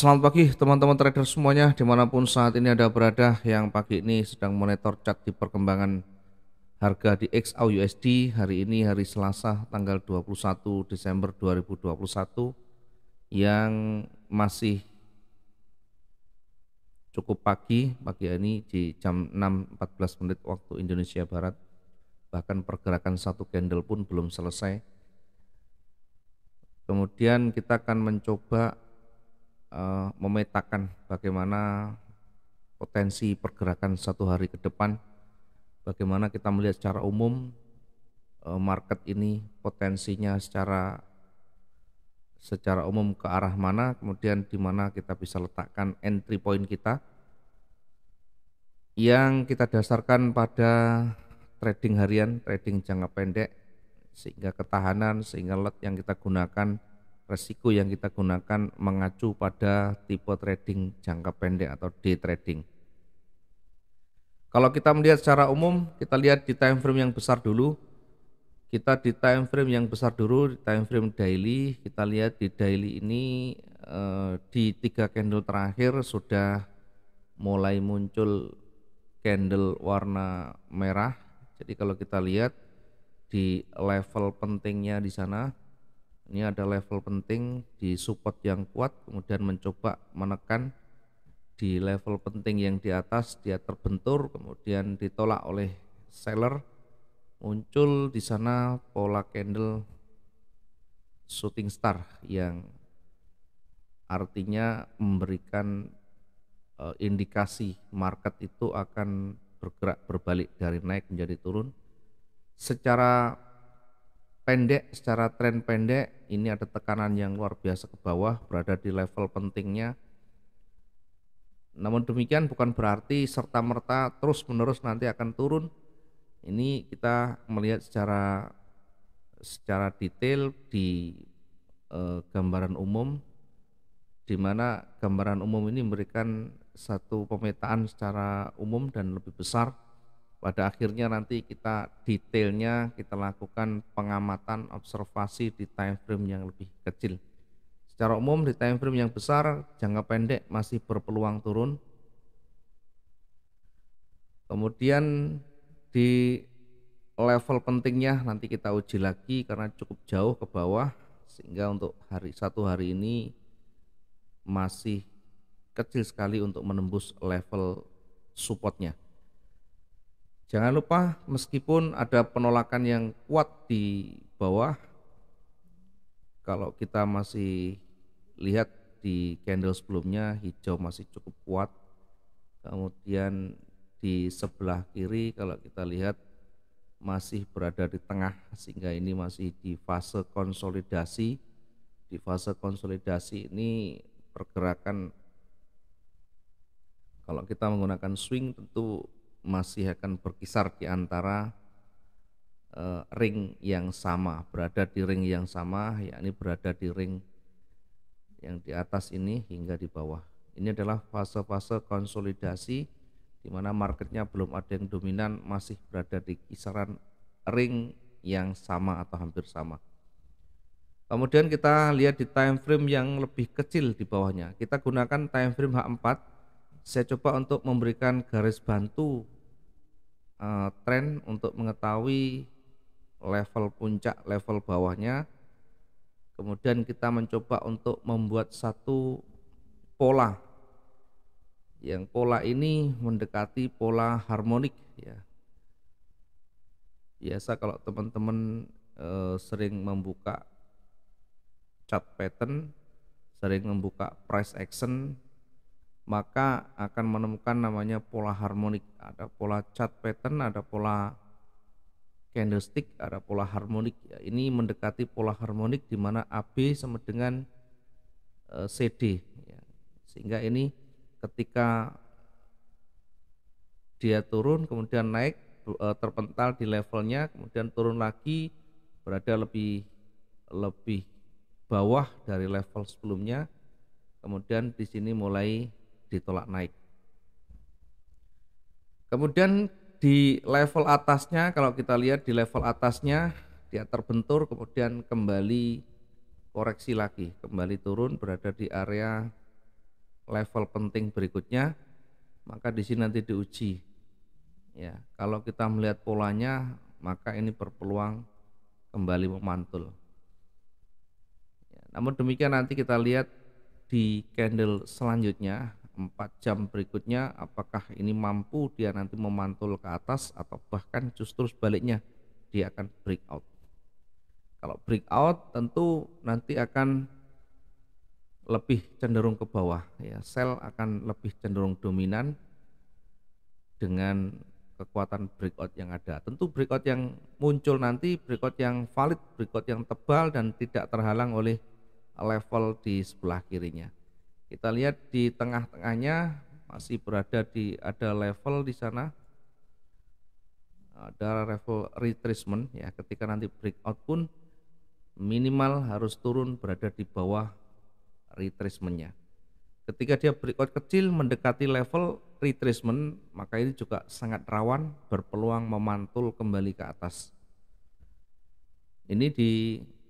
Selamat pagi teman-teman trader semuanya dimanapun saat ini ada berada yang pagi ini sedang monitor chart di perkembangan harga di XAUUSD hari ini hari Selasa tanggal 21 Desember 2021 yang masih cukup pagi pagi ini di jam 6.14 menit waktu Indonesia Barat bahkan pergerakan satu candle pun belum selesai kemudian kita akan mencoba uh, memetakan bagaimana potensi pergerakan satu hari ke depan, bagaimana kita melihat secara umum uh, market ini potensinya secara secara umum ke arah mana, kemudian di mana kita bisa letakkan entry point kita yang kita dasarkan pada trading harian, trading jangka pendek sehingga ketahanan, sehingga lot yang kita gunakan resiko yang kita gunakan mengacu pada tipe trading jangka pendek atau day trading. Kalau kita melihat secara umum, kita lihat di time frame yang besar dulu. Kita di time frame yang besar dulu, di time frame daily, kita lihat di daily ini eh, di tiga candle terakhir sudah mulai muncul candle warna merah. Jadi kalau kita lihat di level pentingnya di sana ini ada level penting di support yang kuat kemudian mencoba menekan di level penting yang di atas dia terbentur kemudian ditolak oleh seller muncul di sana pola candle shooting star yang artinya memberikan eh, indikasi market itu akan bergerak berbalik dari naik menjadi turun secara pendek secara tren pendek ini ada tekanan yang luar biasa ke bawah berada di level pentingnya namun demikian bukan berarti serta-merta terus-menerus nanti akan turun ini kita melihat secara secara detail di eh, gambaran umum di mana gambaran umum ini memberikan satu pemetaan secara umum dan lebih besar pada akhirnya nanti kita detailnya kita lakukan pengamatan observasi di time frame yang lebih kecil. Secara umum di time frame yang besar jangka pendek masih berpeluang turun. Kemudian di level pentingnya nanti kita uji lagi karena cukup jauh ke bawah sehingga untuk hari satu hari ini masih kecil sekali untuk menembus level supportnya. Jangan lupa meskipun ada penolakan yang kuat di bawah, kalau kita masih lihat di candle sebelumnya hijau masih cukup kuat, kemudian di sebelah kiri kalau kita lihat masih berada di tengah sehingga ini masih di fase konsolidasi. Di fase konsolidasi ini pergerakan kalau kita menggunakan swing tentu masih akan berkisar di antara uh, ring yang sama, berada di ring yang sama, yakni berada di ring yang di atas ini hingga di bawah. Ini adalah fase-fase konsolidasi di mana marketnya belum ada yang dominan, masih berada di kisaran ring yang sama atau hampir sama. Kemudian kita lihat di time frame yang lebih kecil di bawahnya. Kita gunakan time frame H4 saya coba untuk memberikan garis bantu uh, tren untuk mengetahui level puncak, level bawahnya. Kemudian kita mencoba untuk membuat satu pola. Yang pola ini mendekati pola harmonik ya. Biasa kalau teman-teman e, sering membuka chart pattern, sering membuka price action, maka akan menemukan namanya pola harmonik. Ada pola chart pattern, ada pola candlestick, ada pola harmonik. Ya, ini mendekati pola harmonik di mana AB sama dengan e, CD. Ya. Sehingga ini ketika dia turun kemudian naik e, terpental di levelnya, kemudian turun lagi berada lebih lebih bawah dari level sebelumnya. Kemudian di sini mulai ditolak naik. Kemudian di level atasnya kalau kita lihat di level atasnya dia terbentur kemudian kembali koreksi lagi, kembali turun berada di area level penting berikutnya, maka di sini nanti diuji. Ya, kalau kita melihat polanya, maka ini berpeluang kembali memantul. Ya, namun demikian nanti kita lihat di candle selanjutnya 4 jam berikutnya apakah ini mampu dia nanti memantul ke atas atau bahkan justru sebaliknya dia akan break out. Kalau break out tentu nanti akan lebih cenderung ke bawah ya. Sel akan lebih cenderung dominan dengan kekuatan breakout yang ada. Tentu breakout yang muncul nanti breakout yang valid, breakout yang tebal dan tidak terhalang oleh level di sebelah kirinya. Kita lihat di tengah-tengahnya masih berada di ada level di sana ada level retracement ya ketika nanti breakout pun minimal harus turun berada di bawah retracementnya ketika dia breakout kecil mendekati level retracement maka ini juga sangat rawan berpeluang memantul kembali ke atas ini di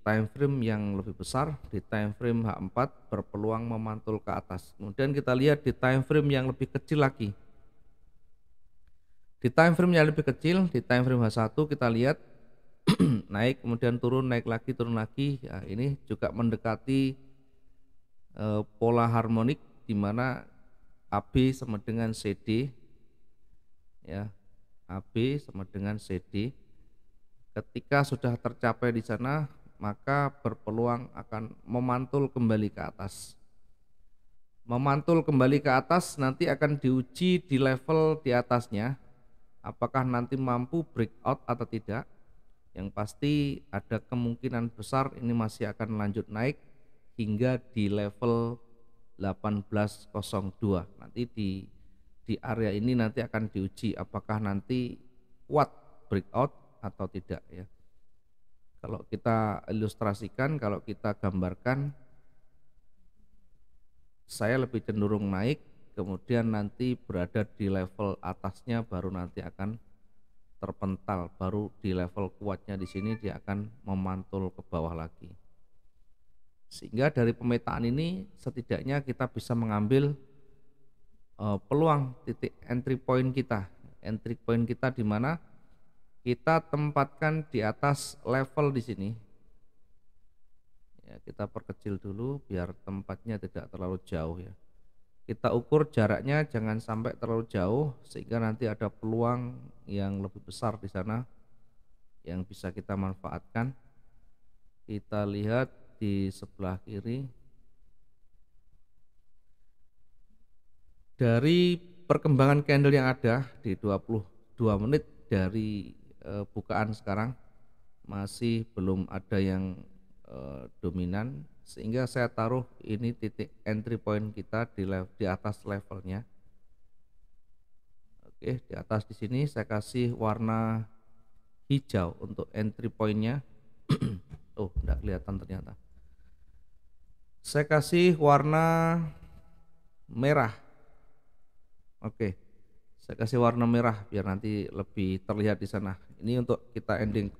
time frame yang lebih besar di time frame H4 berpeluang memantul ke atas kemudian kita lihat di time frame yang lebih kecil lagi di time frame yang lebih kecil di time frame H1 kita lihat naik kemudian turun naik lagi turun lagi ya, ini juga mendekati e, pola harmonik di mana AB sama dengan CD ya AB sama dengan CD ketika sudah tercapai di sana maka berpeluang akan memantul kembali ke atas. Memantul kembali ke atas nanti akan diuji di level di atasnya, apakah nanti mampu breakout atau tidak. Yang pasti ada kemungkinan besar ini masih akan lanjut naik hingga di level 1802. Nanti di di area ini nanti akan diuji apakah nanti kuat breakout atau tidak ya. Kalau kita ilustrasikan, kalau kita gambarkan, saya lebih cenderung naik, kemudian nanti berada di level atasnya baru nanti akan terpental, baru di level kuatnya di sini dia akan memantul ke bawah lagi. Sehingga dari pemetaan ini setidaknya kita bisa mengambil eh, peluang titik entry point kita. Entry point kita di mana? kita tempatkan di atas level di sini. Ya, kita perkecil dulu biar tempatnya tidak terlalu jauh ya. Kita ukur jaraknya jangan sampai terlalu jauh sehingga nanti ada peluang yang lebih besar di sana yang bisa kita manfaatkan. Kita lihat di sebelah kiri. Dari perkembangan candle yang ada di 22 menit dari e, bukaan sekarang masih belum ada yang e, dominan sehingga saya taruh ini titik entry point kita di level di atas levelnya. Oke, di atas di sini saya kasih warna hijau untuk entry pointnya. oh, tidak kelihatan ternyata. Saya kasih warna merah. Oke. Saya kasih warna merah biar nanti lebih terlihat di sana. Ini untuk kita ending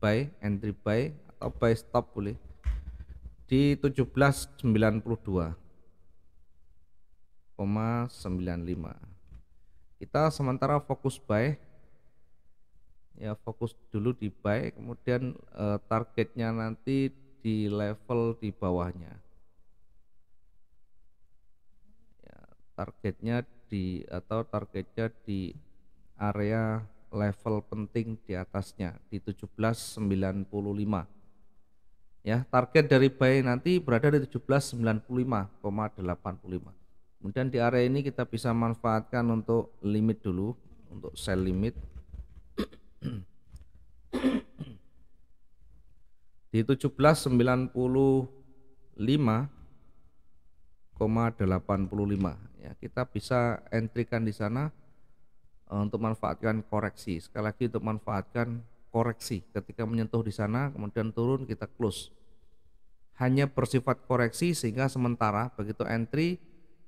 buy, entry buy atau buy stop boleh di 1792,95. Kita sementara fokus buy ya fokus dulu di buy kemudian uh, targetnya nanti di level di bawahnya ya, targetnya di atau targetnya di area level penting di atasnya di 1795 ya target dari buy nanti berada di 1795,85 kemudian di area ini kita bisa manfaatkan untuk limit dulu untuk sell limit di 1795 ya kita bisa entrikan di sana eh, untuk manfaatkan koreksi sekali lagi untuk manfaatkan koreksi ketika menyentuh di sana kemudian turun kita close hanya bersifat koreksi sehingga sementara begitu entry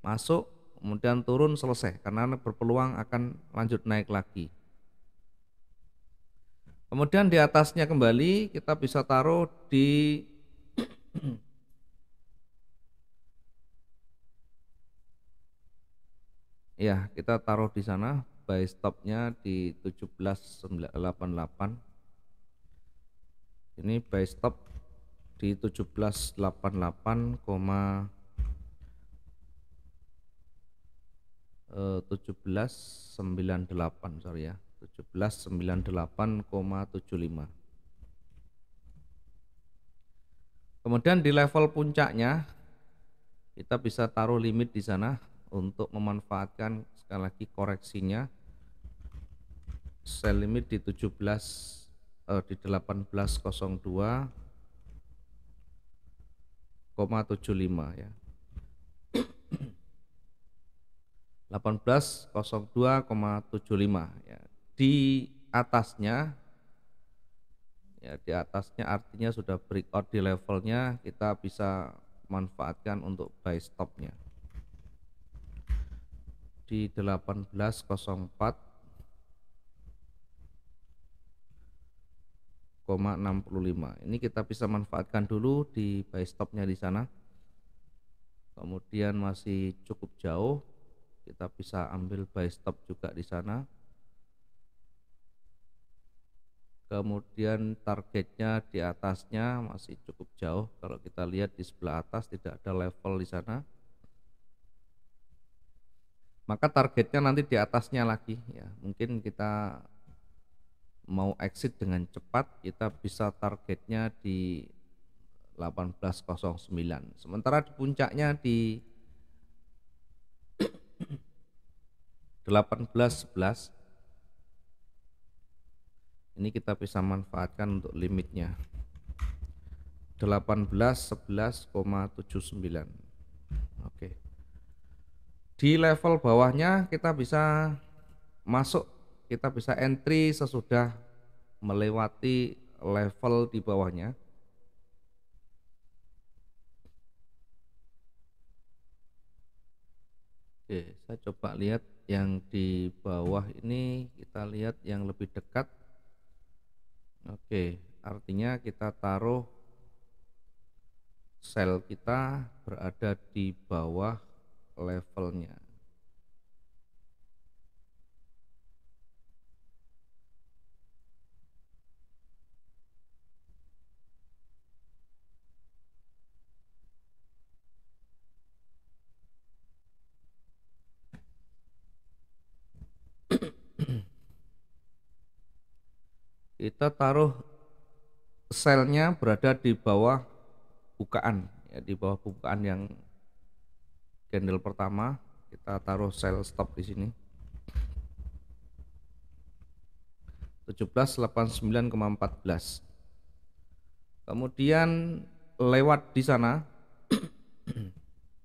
masuk kemudian turun selesai karena berpeluang akan lanjut naik lagi kemudian di atasnya kembali kita bisa taruh di ya kita taruh di sana buy stopnya di 1788 ini buy stop di 1788, 1798 eh, sorry ya 1798,75 kemudian di level puncaknya kita bisa taruh limit di sana untuk memanfaatkan sekali lagi koreksinya sell limit di 17 eh, di 1802 ya. 18,02,75 ya. Di atasnya ya di atasnya artinya sudah breakout di levelnya kita bisa manfaatkan untuk buy stopnya di 1804 Ini kita bisa manfaatkan dulu di buy stopnya di sana. Kemudian masih cukup jauh, kita bisa ambil buy stop juga di sana. Kemudian targetnya di atasnya masih cukup jauh. Kalau kita lihat di sebelah atas tidak ada level di sana maka targetnya nanti di atasnya lagi ya mungkin kita mau exit dengan cepat kita bisa targetnya di 1809 sementara di puncaknya di 1811 ini kita bisa manfaatkan untuk limitnya 1811,79. Di level bawahnya kita bisa masuk, kita bisa entry sesudah melewati level di bawahnya. Oke, saya coba lihat yang di bawah ini kita lihat yang lebih dekat. Oke, artinya kita taruh sel kita berada di bawah levelnya kita taruh selnya berada di bawah bukaan ya di bawah bukaan yang candle pertama kita taruh sell stop di sini 1789,14 kemudian lewat di sana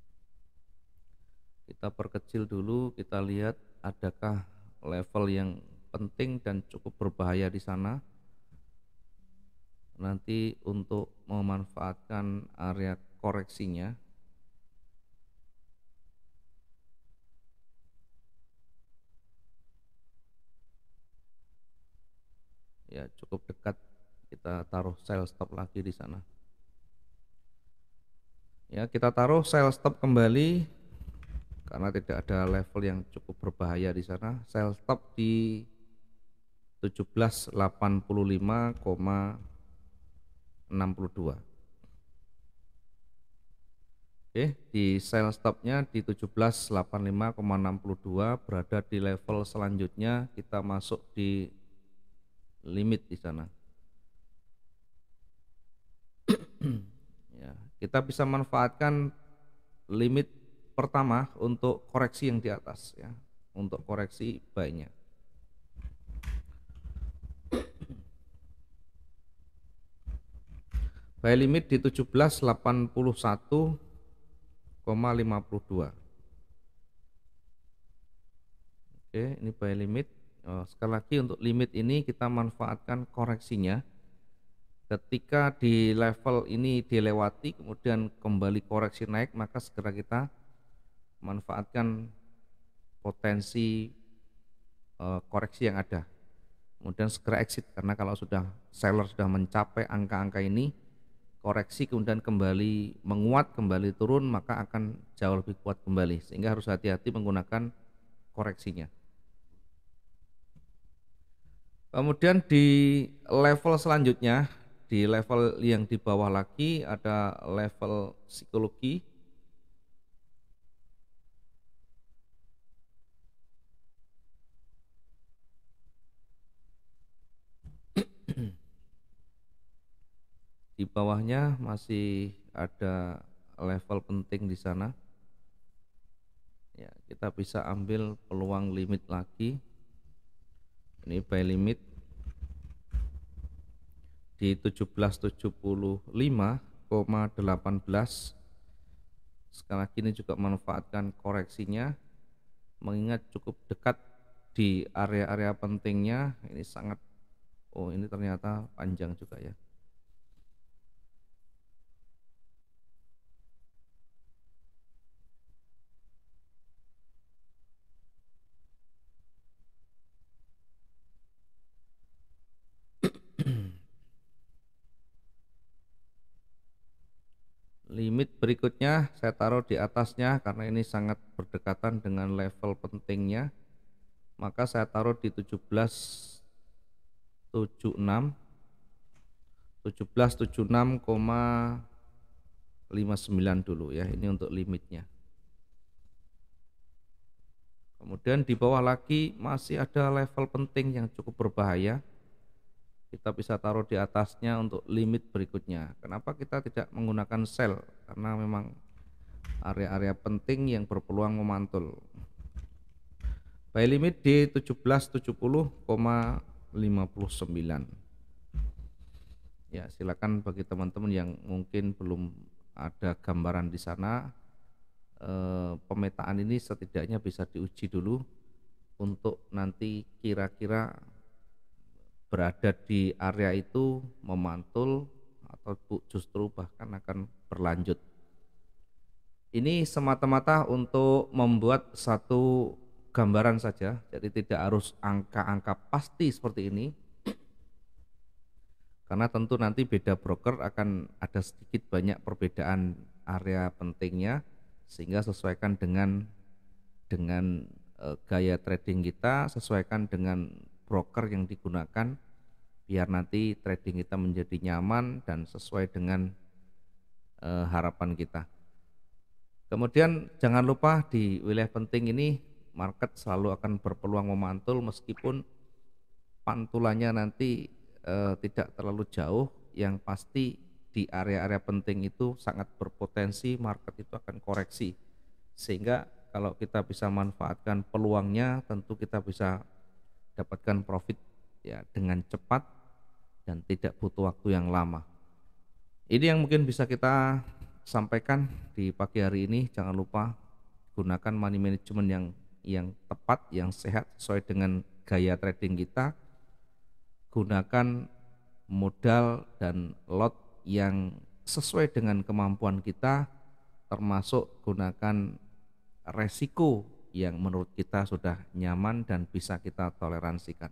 kita perkecil dulu kita lihat adakah level yang penting dan cukup berbahaya di sana nanti untuk memanfaatkan area koreksinya ya cukup dekat kita taruh sell stop lagi di sana ya kita taruh sell stop kembali karena tidak ada level yang cukup berbahaya di sana sell stop di 1785,62 Oke, di sell stopnya di 1785,62 berada di level selanjutnya kita masuk di limit di sana. ya, kita bisa manfaatkan limit pertama untuk koreksi yang di atas ya, untuk koreksi banyak. Buy limit di 1781,52. Oke, ini buy limit Oh, sekali lagi untuk limit ini kita manfaatkan koreksinya. Ketika di level ini dilewati kemudian kembali koreksi naik maka segera kita manfaatkan potensi eh, koreksi yang ada. Kemudian segera exit karena kalau sudah seller sudah mencapai angka-angka ini koreksi kemudian kembali menguat kembali turun maka akan jauh lebih kuat kembali sehingga harus hati-hati menggunakan koreksinya. Kemudian di level selanjutnya, di level yang di bawah lagi ada level psikologi. di bawahnya masih ada level penting di sana. Ya, kita bisa ambil peluang limit lagi ini by limit di 1775,18 sekali lagi ini juga manfaatkan koreksinya mengingat cukup dekat di area-area pentingnya ini sangat oh ini ternyata panjang juga ya limit berikutnya saya taruh di atasnya karena ini sangat berdekatan dengan level pentingnya maka saya taruh di 1776 1776,59 dulu ya ini untuk limitnya kemudian di bawah lagi masih ada level penting yang cukup berbahaya kita bisa taruh di atasnya untuk limit berikutnya. Kenapa kita tidak menggunakan sel? Karena memang area-area penting yang berpeluang memantul. Buy limit di 1770,59. Ya, silakan bagi teman-teman yang mungkin belum ada gambaran di sana eh, pemetaan ini setidaknya bisa diuji dulu untuk nanti kira-kira berada di area itu memantul atau justru bahkan akan berlanjut. Ini semata-mata untuk membuat satu gambaran saja, jadi tidak harus angka-angka pasti seperti ini. Karena tentu nanti beda broker akan ada sedikit banyak perbedaan area pentingnya sehingga sesuaikan dengan dengan e, gaya trading kita, sesuaikan dengan broker yang digunakan biar nanti trading kita menjadi nyaman dan sesuai dengan e, harapan kita. Kemudian jangan lupa di wilayah penting ini market selalu akan berpeluang memantul meskipun pantulannya nanti e, tidak terlalu jauh yang pasti di area-area penting itu sangat berpotensi market itu akan koreksi sehingga kalau kita bisa manfaatkan peluangnya tentu kita bisa dapatkan profit ya dengan cepat dan tidak butuh waktu yang lama. Ini yang mungkin bisa kita sampaikan di pagi hari ini. Jangan lupa gunakan money management yang yang tepat, yang sehat sesuai dengan gaya trading kita. Gunakan modal dan lot yang sesuai dengan kemampuan kita termasuk gunakan resiko yang menurut kita sudah nyaman dan bisa kita toleransikan.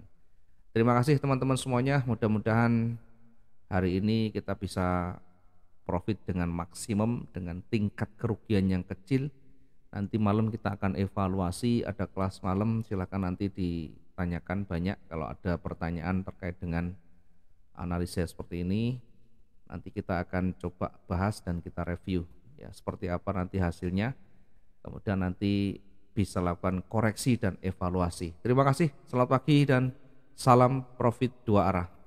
Terima kasih teman-teman semuanya. Mudah-mudahan hari ini kita bisa profit dengan maksimum dengan tingkat kerugian yang kecil. Nanti malam kita akan evaluasi, ada kelas malam silakan nanti ditanyakan banyak kalau ada pertanyaan terkait dengan analisis seperti ini. Nanti kita akan coba bahas dan kita review ya seperti apa nanti hasilnya. Kemudian nanti bisa lakukan koreksi dan evaluasi. Terima kasih, selamat pagi dan salam profit dua arah.